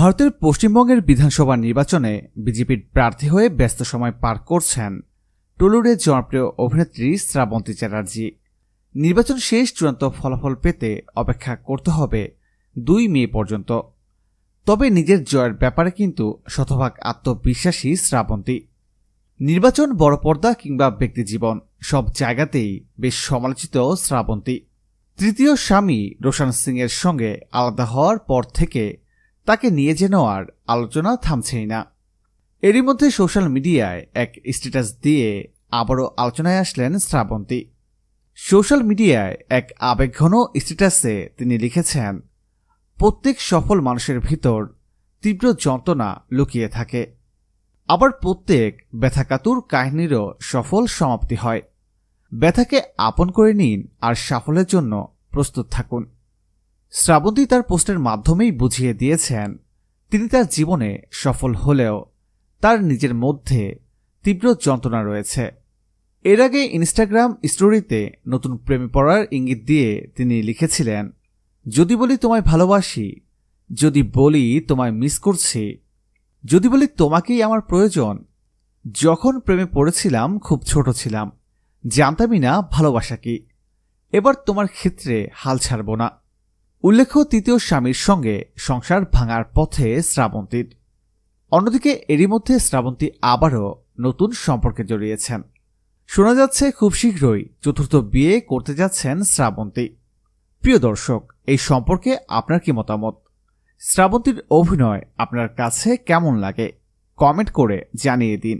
ভারতের পশ্চিমবঙ্গের বিধানসভা নির্বাচনে বিজেপির প্রার্থী হয়ে ব্যস্ত সময় পার করছেন টলিউডের জনপ্রিয় অভিনেত্রী শ্রাবন্তী চ্যাটার্জি নির্বাচন শেষ চূড়ান্ত ফলাফল পেতে অপেক্ষা করতে হবে দুই মে পর্যন্ত তবে নিজের জয়ের ব্যাপারে কিন্তু শতভাগ আত্মবিশ্বাসী শ্রাবন্তী নির্বাচন বড় পর্দা কিংবা ব্যক্তিজীবন সব জায়গাতেই বেশ সমালোচিত শ্রাবন্তী তৃতীয় স্বামী রোশান সিংয়ের সঙ্গে আলাদা হওয়ার পর থেকে তাকে নিয়ে যেন আর আলোচনা থামছেই না এরই মধ্যে সোশ্যাল মিডিয়ায় এক স্ট্যাটাস দিয়ে আবারও আলোচনায় আসলেন শ্রাবন্তী সোশ্যাল মিডিয়ায় এক আবেগঘন স্ট্যাটাসে তিনি লিখেছেন প্রত্যেক সফল মানুষের ভিতর তীব্র যন্ত্রণা লুকিয়ে থাকে আবার প্রত্যেক ব্যথাকাতুর কাহিনীরও সফল সমাপ্তি হয় ব্যথাকে আপন করে নিন আর সাফল্যের জন্য প্রস্তুত থাকুন শ্রাবন্তী তার পোস্টের মাধ্যমেই বুঝিয়ে দিয়েছেন তিনি তার জীবনে সফল হলেও তার নিজের মধ্যে তীব্র যন্ত্রণা রয়েছে এর আগে ইনস্টাগ্রাম স্টোরিতে নতুন প্রেমে পড়ার ইঙ্গিত দিয়ে তিনি লিখেছিলেন যদি বলি তোমায় ভালোবাসি যদি বলি তোমায় মিস করছি যদি বলি তোমাকেই আমার প্রয়োজন যখন প্রেমে পড়েছিলাম খুব ছোট ছিলাম জানতামই না ভালোবাসা কি এবার তোমার ক্ষেত্রে হাল ছাড়ব না উল্লেখ্য তৃতীয় স্বামীর সঙ্গে সংসার ভাঙার পথে শ্রাবন্তীর অন্যদিকে এরই মধ্যে শ্রাবন্তী আবারও নতুন সম্পর্কে জড়িয়েছেন শোনা যাচ্ছে খুব শীঘ্রই চতুর্থ বিয়ে করতে যাচ্ছেন শ্রাবন্তী প্রিয় দর্শক এই সম্পর্কে আপনার কি মতামত শ্রাবন্তীর অভিনয় আপনার কাছে কেমন লাগে কমেন্ট করে জানিয়ে দিন